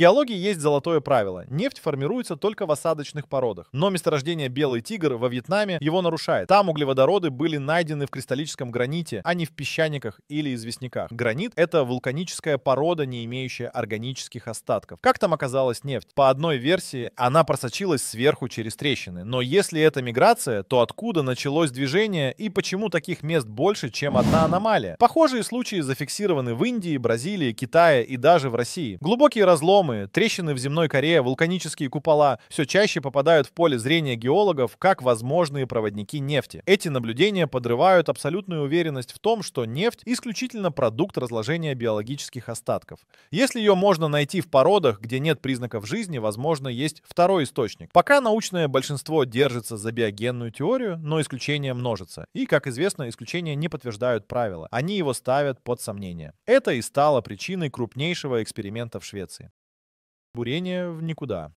геологии есть золотое правило. Нефть формируется только в осадочных породах. Но месторождение «Белый тигр» во Вьетнаме его нарушает. Там углеводороды были найдены в кристаллическом граните, а не в песчаниках или известняках. Гранит — это вулканическая порода, не имеющая органических остатков. Как там оказалась нефть? По одной версии, она просочилась сверху через трещины. Но если это миграция, то откуда началось движение и почему таких мест больше, чем одна аномалия? Похожие случаи зафиксированы в Индии, Бразилии, Китае и даже в России. Глубокие разломы гемы, трещины в земной коре, вулканические купола все чаще попадают в поле зрения геологов как возможные проводники нефти. Эти наблюдения подрывают абсолютную уверенность в том, что нефть исключительно продукт разложения биологических остатков. Если ее можно найти в породах, где нет признаков жизни, возможно, есть второй источник. Пока научное большинство держится за биогенную теорию, но исключения множатся. И, как известно, исключения не подтверждают правила. Они его ставят под сомнение. Это и стало причиной крупнейшего эксперимента в Швеции бурение в никуда.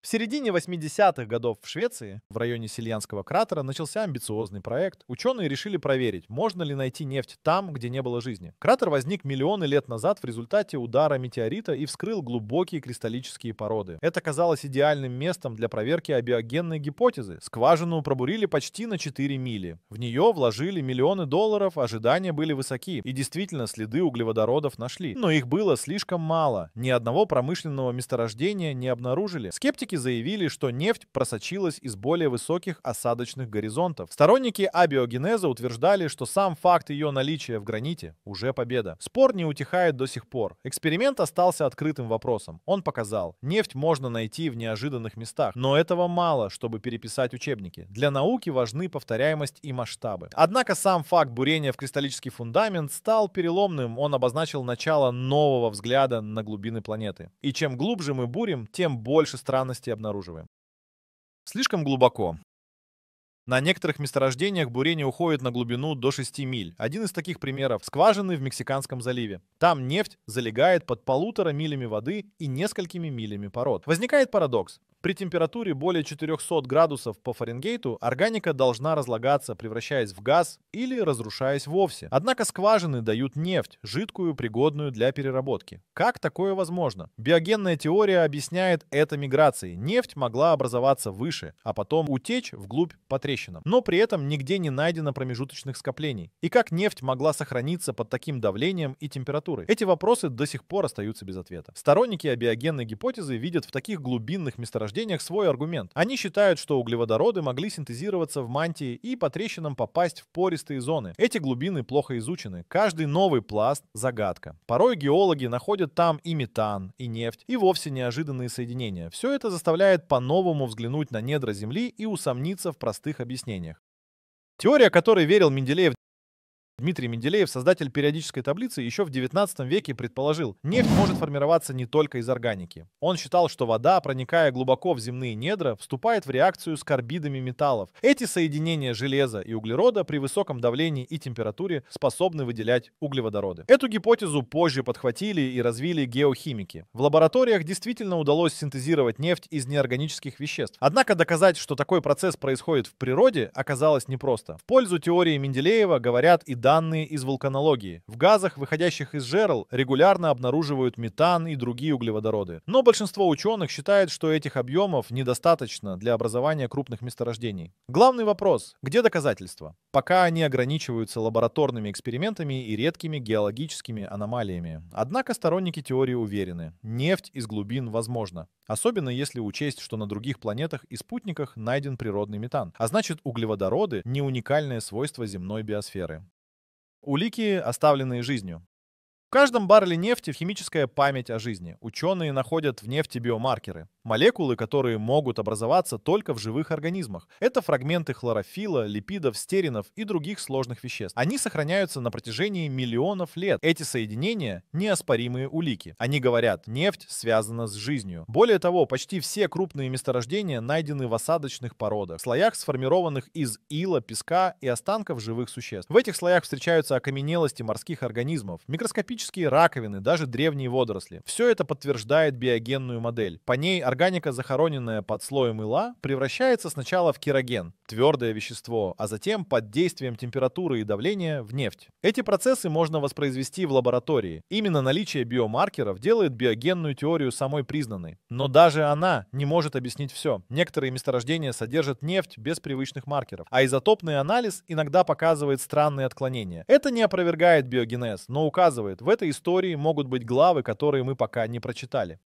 В середине 80-х годов в Швеции, в районе Сильянского кратера, начался амбициозный проект. Ученые решили проверить, можно ли найти нефть там, где не было жизни. Кратер возник миллионы лет назад в результате удара метеорита и вскрыл глубокие кристаллические породы. Это казалось идеальным местом для проверки абиогенной гипотезы. Скважину пробурили почти на 4 мили. В нее вложили миллионы долларов, ожидания были высоки. И действительно, следы углеводородов нашли. Но их было слишком мало. Ни одного промышленного месторождения не обнаружили. Скептики Аналитики заявили, что нефть просочилась из более высоких осадочных горизонтов. Сторонники абиогенеза утверждали, что сам факт ее наличия в граните уже победа. Спор не утихает до сих пор. Эксперимент остался открытым вопросом. Он показал, нефть можно найти в неожиданных местах, но этого мало, чтобы переписать учебники. Для науки важны повторяемость и масштабы. Однако сам факт бурения в кристаллический фундамент стал переломным. Он обозначил начало нового взгляда на глубины планеты. И чем глубже мы бурим, тем больше странностей поверхности обнаруживаем. Слишком глубоко. На некоторых месторождениях бурение уходит на глубину до 6 миль. Один из таких примеров – скважины в Мексиканском заливе. Там нефть залегает под полутора милями воды и несколькими милями пород. Возникает парадокс. При температуре более 400 градусов по Фаренгейту органика должна разлагаться, превращаясь в газ или разрушаясь вовсе. Однако скважины дают нефть, жидкую, пригодную для переработки. Как такое возможно? Биогенная теория объясняет это миграцией. Нефть могла образоваться выше, а потом утечь вглубь по трещинам. Но при этом нигде не найдено промежуточных скоплений. И как нефть могла сохраниться под таким давлением и температурой? Эти вопросы до сих пор остаются без ответа. Сторонники биогенной гипотезы видят в таких глубинных месторождениях месторождениях свой аргумент. Они считают, что углеводороды могли синтезироваться в мантии и по трещинам попасть в пористые зоны. Эти глубины плохо изучены. Каждый новый пласт – загадка. Порой геологи находят там и метан, и нефть, и вовсе неожиданные соединения. Все это заставляет по-новому взглянуть на недра Земли и усомниться в простых объяснениях. Теория, которой верил Менделеев Дмитрий Менделеев, создатель периодической таблицы, еще в 19 веке предположил, нефть может формироваться не только из органики. Он считал, что вода, проникая глубоко в земные недра, вступает в реакцию с карбидами металлов. Эти соединения железа и углерода при высоком давлении и температуре способны выделять углеводороды. Эту гипотезу позже подхватили и развили геохимики. В лабораториях действительно удалось синтезировать нефть из неорганических веществ. Однако доказать, что такой процесс происходит в природе, оказалось непросто. В пользу теории Менделеева говорят и данные данные из вулканологии. В газах, выходящих из жерл, регулярно обнаруживают метан и другие углеводороды. Но большинство ученых считает, что этих объемов недостаточно для образования крупных месторождений. Главный вопрос – где доказательства? Пока они ограничиваются лабораторными экспериментами и редкими геологическими аномалиями. Однако сторонники теории уверены – нефть из глубин возможна. Особенно если учесть, что на других планетах и спутниках найден природный метан. А значит, углеводороды – не уникальное свойство земной биосферы. Улики, оставленные жизнью. В каждом барреле нефти химическая память о жизни. Ученые находят в нефти биомаркеры. Молекулы, которые могут образоваться только в живых организмах. Это фрагменты хлорофила, липидов, стеринов и других сложных веществ. Они сохраняются на протяжении миллионов лет. Эти соединения – неоспоримые улики. Они говорят, нефть связана с жизнью. Более того, почти все крупные месторождения найдены в осадочных породах, слоях, сформированных из ила, песка и останков живых существ. В этих слоях встречаются окаменелости морских организмов, микроскопические микроскопические раковины, даже древние водоросли. Все это подтверждает биогенную модель. По ней органика, захороненная под слоем ила, превращается сначала в кероген, твердое вещество, а затем под действием температуры и давления в нефть. Эти процессы можно воспроизвести в лаборатории. Именно наличие биомаркеров делает биогенную теорию самой признанной. Но даже она не может объяснить все. Некоторые месторождения содержат нефть без привычных маркеров, а изотопный анализ иногда показывает странные отклонения. Это не опровергает биогенез, но указывает, в этой истории могут быть главы, которые мы пока не прочитали.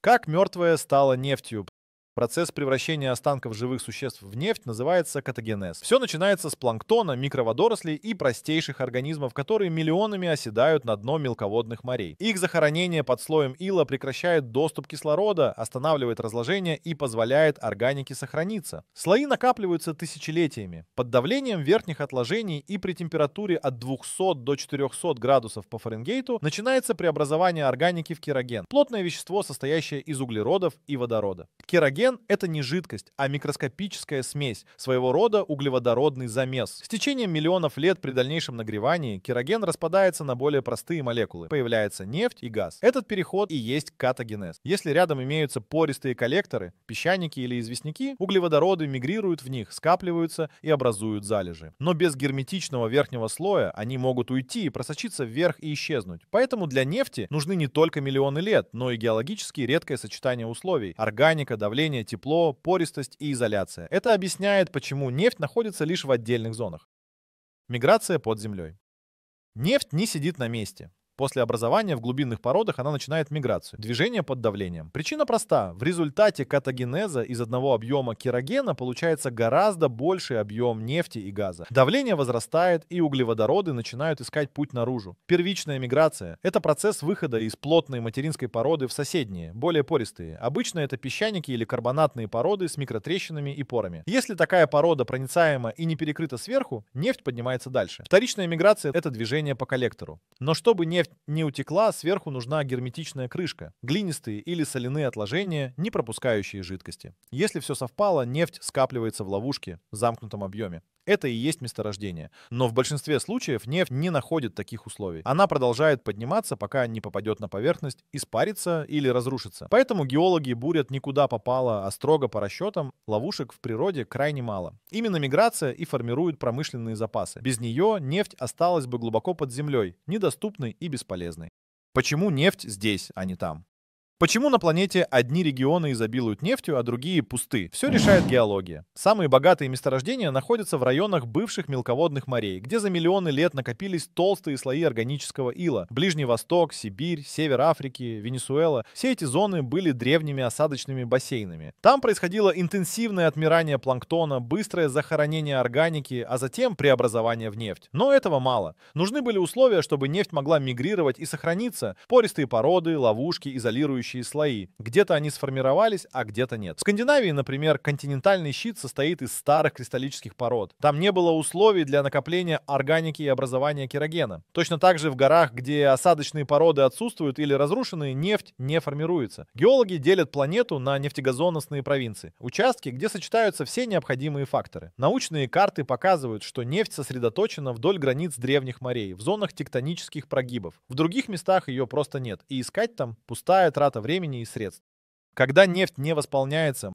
Как мертвое стало нефтью? Процесс превращения останков живых существ в нефть называется катагенез. Все начинается с планктона, микроводорослей и простейших организмов, которые миллионами оседают на дно мелководных морей. Их захоронение под слоем ила прекращает доступ кислорода, останавливает разложение и позволяет органике сохраниться. Слои накапливаются тысячелетиями. Под давлением верхних отложений и при температуре от 200 до 400 градусов по Фаренгейту начинается преобразование органики в кероген – плотное вещество, состоящее из углеродов и водорода. Кероген Коллаген – это не жидкость, а микроскопическая смесь, своего рода углеводородный замес. С течением миллионов лет при дальнейшем нагревании кероген распадается на более простые молекулы. Появляется нефть и газ. Этот переход и есть катагенез. Если рядом имеются пористые коллекторы, песчаники или известняки, углеводороды мигрируют в них, скапливаются и образуют залежи. Но без герметичного верхнего слоя они могут уйти, и просочиться вверх и исчезнуть. Поэтому для нефти нужны не только миллионы лет, но и геологически редкое сочетание условий – органика, давление, давление, тепло, пористость и изоляция. Это объясняет, почему нефть находится лишь в отдельных зонах. Миграция под землей. Нефть не сидит на месте. После образования в глубинных породах она начинает миграцию. Движение под давлением. Причина проста. В результате катагенеза из одного объема керогена получается гораздо больший объем нефти и газа. Давление возрастает, и углеводороды начинают искать путь наружу. Первичная миграция – это процесс выхода из плотной материнской породы в соседние, более пористые. Обычно это песчаники или карбонатные породы с микротрещинами и порами. Если такая порода проницаема и не перекрыта сверху, нефть поднимается дальше. Вторичная миграция – это движение по коллектору. Но чтобы нефть не утекла, а сверху нужна герметичная крышка, глинистые или соляные отложения, не пропускающие жидкости. Если все совпало, нефть скапливается в ловушке в замкнутом объеме. Это и есть месторождение. Но в большинстве случаев нефть не находит таких условий. Она продолжает подниматься, пока не попадет на поверхность, испарится или разрушится. Поэтому геологи бурят никуда попало, а строго по расчетам ловушек в природе крайне мало. Именно миграция и формирует промышленные запасы. Без нее нефть осталась бы глубоко под землей, недоступной и бесполезной. Почему нефть здесь, а не там? Почему на планете одни регионы изобилуют нефтью, а другие пусты? Все решает геология. Самые богатые месторождения находятся в районах бывших мелководных морей, где за миллионы лет накопились толстые слои органического ила. Ближний Восток, Сибирь, Север Африки, Венесуэла. Все эти зоны были древними осадочными бассейнами. Там происходило интенсивное отмирание планктона, быстрое захоронение органики, а затем преобразование в нефть. Но этого мало. Нужны были условия, чтобы нефть могла мигрировать и сохраниться. Пористые породы, ловушки, изолирующие следующие слои. Где-то они сформировались, а где-то нет. В Скандинавии, например, континентальный щит состоит из старых кристаллических пород. Там не было условий для накопления органики и образования керогена. Точно так же в горах, где осадочные породы отсутствуют или разрушены, нефть не формируется. Геологи делят планету на нефтегазоносные провинции. Участки, где сочетаются все необходимые факторы. Научные карты показывают, что нефть сосредоточена вдоль границ древних морей, в зонах тектонических прогибов. В других местах ее просто нет, и искать там пустая трата затрата времени и средств. Когда нефть не восполняется,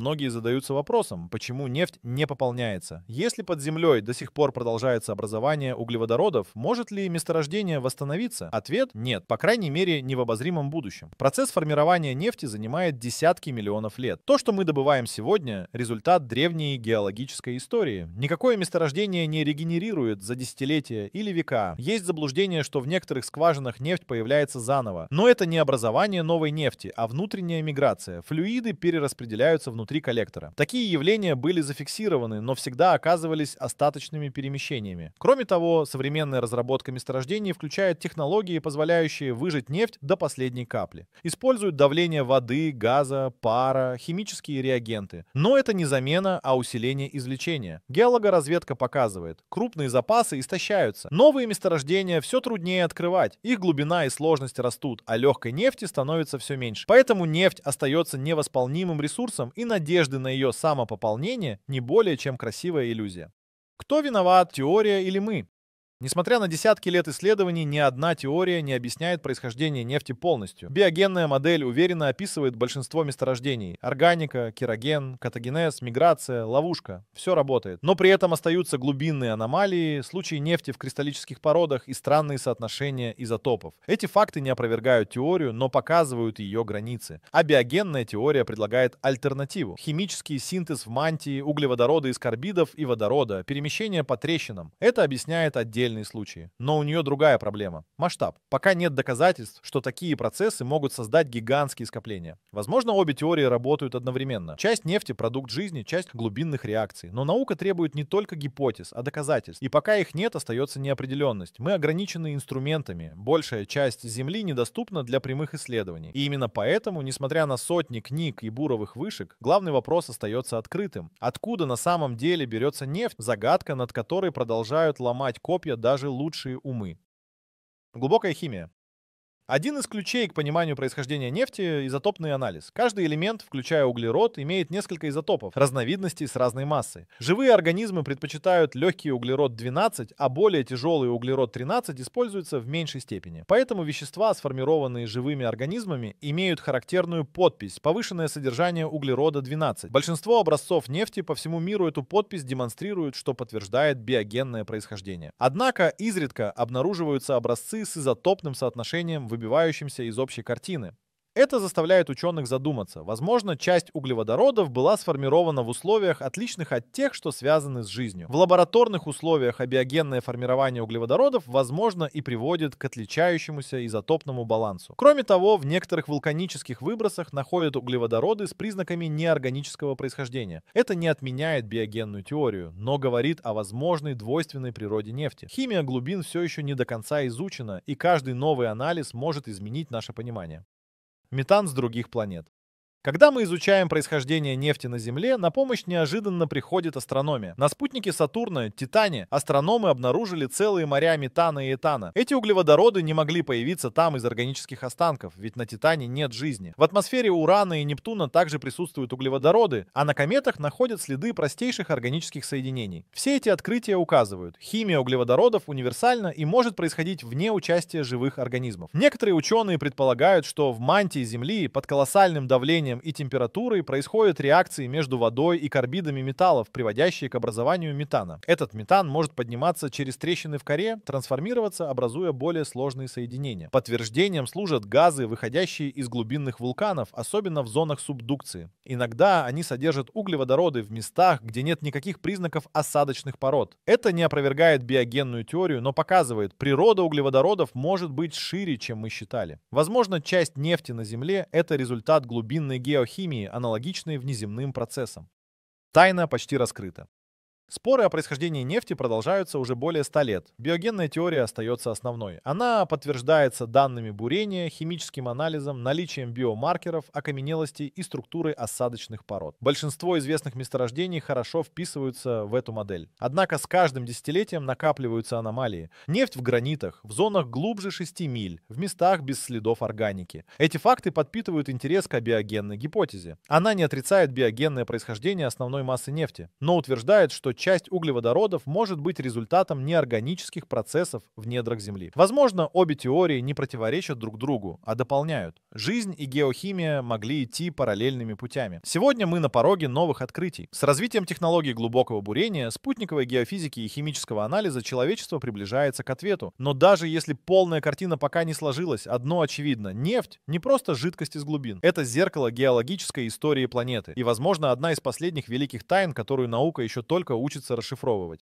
Многие задаются вопросом, почему нефть не пополняется. Если под землей до сих пор продолжается образование углеводородов, может ли месторождение восстановиться? Ответ – нет, по крайней мере, не в обозримом будущем. Процесс формирования нефти занимает десятки миллионов лет. То, что мы добываем сегодня – результат древней геологической истории. Никакое месторождение не регенерирует за десятилетия или века. Есть заблуждение, что в некоторых скважинах нефть появляется заново. Но это не образование новой нефти, а внутренняя миграция. Флюиды перераспределяются внутри внутри коллектора. Такие явления были зафиксированы, но всегда оказывались остаточными перемещениями. Кроме того, современная разработка месторождений включает технологии, позволяющие выжать нефть до последней капли. Используют давление воды, газа, пара, химические реагенты. Но это не замена, а усиление извлечения. Геологоразведка показывает, крупные запасы истощаются. Новые месторождения все труднее открывать. Их глубина и сложность растут, а легкой нефти становится все меньше. Поэтому нефть остается невосполнимым ресурсом и надежды на ее самопополнение не более чем красивая иллюзия. Кто виноват, теория или мы? Несмотря на десятки лет исследований, ни одна теория не объясняет происхождение нефти полностью. Биогенная модель уверенно описывает большинство месторождений. Органика, кероген, катагенез, миграция, ловушка. Все работает. Но при этом остаются глубинные аномалии, случаи нефти в кристаллических породах и странные соотношения изотопов. Эти факты не опровергают теорию, но показывают ее границы. А биогенная теория предлагает альтернативу. Химический синтез в мантии, углеводорода из карбидов и водорода, перемещение по трещинам. Это объясняет отдельно отдельные случаи. Но у нее другая проблема – масштаб. Пока нет доказательств, что такие процессы могут создать гигантские скопления. Возможно, обе теории работают одновременно. Часть нефти – продукт жизни, часть – глубинных реакций. Но наука требует не только гипотез, а доказательств. И пока их нет, остается неопределенность. Мы ограничены инструментами. Большая часть Земли недоступна для прямых исследований. И именно поэтому, несмотря на сотни книг и буровых вышек, главный вопрос остается открытым. Откуда на самом деле берется нефть – загадка, над которой продолжают ломать копья даже лучшие умы. Глубокая химия. Один из ключей к пониманию происхождения нефти — изотопный анализ. Каждый элемент, включая углерод, имеет несколько изотопов, разновидностей с разной массой. Живые организмы предпочитают легкий углерод-12, а более тяжелый углерод-13 используется в меньшей степени. Поэтому вещества, сформированные живыми организмами, имеют характерную подпись «повышенное содержание углерода-12». Большинство образцов нефти по всему миру эту подпись демонстрируют, что подтверждает биогенное происхождение. Однако изредка обнаруживаются образцы с изотопным соотношением в выбивающимся из общей картины. Это заставляет ученых задуматься. Возможно, часть углеводородов была сформирована в условиях, отличных от тех, что связаны с жизнью. В лабораторных условиях абиогенное формирование углеводородов, возможно, и приводит к отличающемуся изотопному балансу. Кроме того, в некоторых вулканических выбросах находят углеводороды с признаками неорганического происхождения. Это не отменяет биогенную теорию, но говорит о возможной двойственной природе нефти. Химия глубин все еще не до конца изучена, и каждый новый анализ может изменить наше понимание метан с других планет. Когда мы изучаем происхождение нефти на Земле, на помощь неожиданно приходит астрономия. На спутнике Сатурна, Титане, астрономы обнаружили целые моря метана и этана. Эти углеводороды не могли появиться там из органических останков, ведь на Титане нет жизни. В атмосфере Урана и Нептуна также присутствуют углеводороды, а на кометах находят следы простейших органических соединений. Все эти открытия указывают, химия углеводородов универсальна и может происходить вне участия живых организмов. Некоторые ученые предполагают, что в мантии Земли под колоссальным давлением давлением и температурой происходят реакции между водой и карбидами металлов, приводящие к образованию метана. Этот метан может подниматься через трещины в коре, трансформироваться, образуя более сложные соединения. Подтверждением служат газы, выходящие из глубинных вулканов, особенно в зонах субдукции. Иногда они содержат углеводороды в местах, где нет никаких признаков осадочных пород. Это не опровергает биогенную теорию, но показывает, природа углеводородов может быть шире, чем мы считали. Возможно, часть нефти на Земле – это результат глубинной геохимии, аналогичные внеземным процессам. Тайна почти раскрыта. Споры о происхождении нефти продолжаются уже более 100 лет. Биогенная теория остается основной. Она подтверждается данными бурения, химическим анализом, наличием биомаркеров, окаменелостей и структуры осадочных пород. Большинство известных месторождений хорошо вписываются в эту модель. Однако с каждым десятилетием накапливаются аномалии. Нефть в гранитах, в зонах глубже 6 миль, в местах без следов органики. Эти факты подпитывают интерес к биогенной гипотезе. Она не отрицает биогенное происхождение основной массы нефти, но утверждает, что часть углеводородов может быть результатом неорганических процессов в недрах Земли. Возможно, обе теории не противоречат друг другу, а дополняют. Жизнь и геохимия могли идти параллельными путями. Сегодня мы на пороге новых открытий. С развитием технологий глубокого бурения, спутниковой геофизики и химического анализа человечество приближается к ответу. Но даже если полная картина пока не сложилась, одно очевидно. Нефть не просто жидкость из глубин. Это зеркало геологической истории планеты. И, возможно, одна из последних великих тайн, которую наука еще только учит учится расшифровывать.